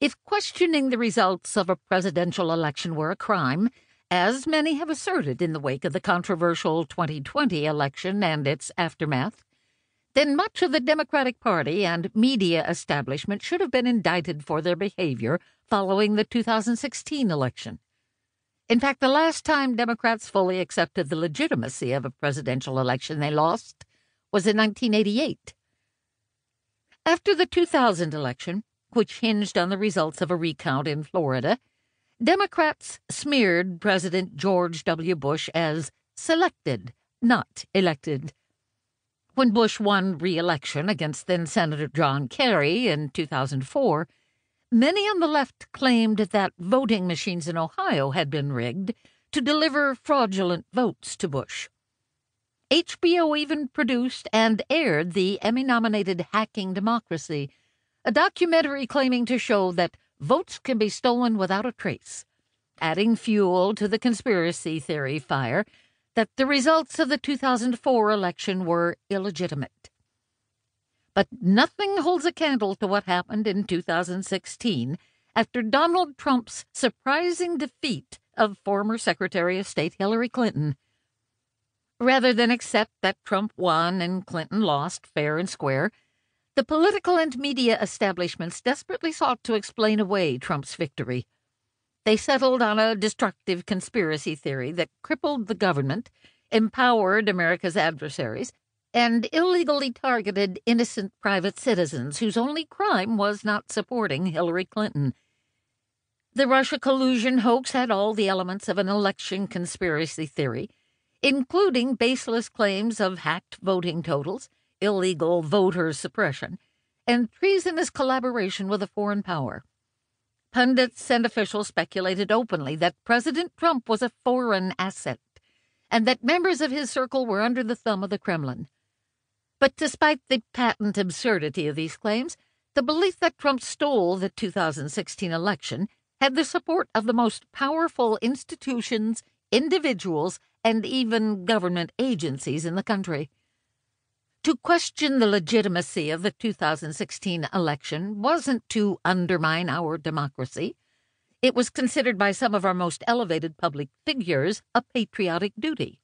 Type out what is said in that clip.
If questioning the results of a presidential election were a crime, as many have asserted in the wake of the controversial 2020 election and its aftermath, then much of the Democratic Party and media establishment should have been indicted for their behavior following the 2016 election. In fact, the last time Democrats fully accepted the legitimacy of a presidential election they lost was in 1988. After the 2000 election, which hinged on the results of a recount in Florida, Democrats smeared President George W. Bush as selected, not elected. When Bush won re election against then Senator John Kerry in 2004, many on the left claimed that voting machines in Ohio had been rigged to deliver fraudulent votes to Bush. HBO even produced and aired the Emmy nominated Hacking Democracy a documentary claiming to show that votes can be stolen without a trace, adding fuel to the conspiracy theory fire that the results of the 2004 election were illegitimate. But nothing holds a candle to what happened in 2016 after Donald Trump's surprising defeat of former Secretary of State Hillary Clinton. Rather than accept that Trump won and Clinton lost fair and square, the political and media establishments desperately sought to explain away Trump's victory. They settled on a destructive conspiracy theory that crippled the government, empowered America's adversaries, and illegally targeted innocent private citizens whose only crime was not supporting Hillary Clinton. The Russia collusion hoax had all the elements of an election conspiracy theory, including baseless claims of hacked voting totals illegal voter suppression, and treasonous collaboration with a foreign power. Pundits and officials speculated openly that President Trump was a foreign asset and that members of his circle were under the thumb of the Kremlin. But despite the patent absurdity of these claims, the belief that Trump stole the 2016 election had the support of the most powerful institutions, individuals, and even government agencies in the country. To question the legitimacy of the 2016 election wasn't to undermine our democracy. It was considered by some of our most elevated public figures a patriotic duty.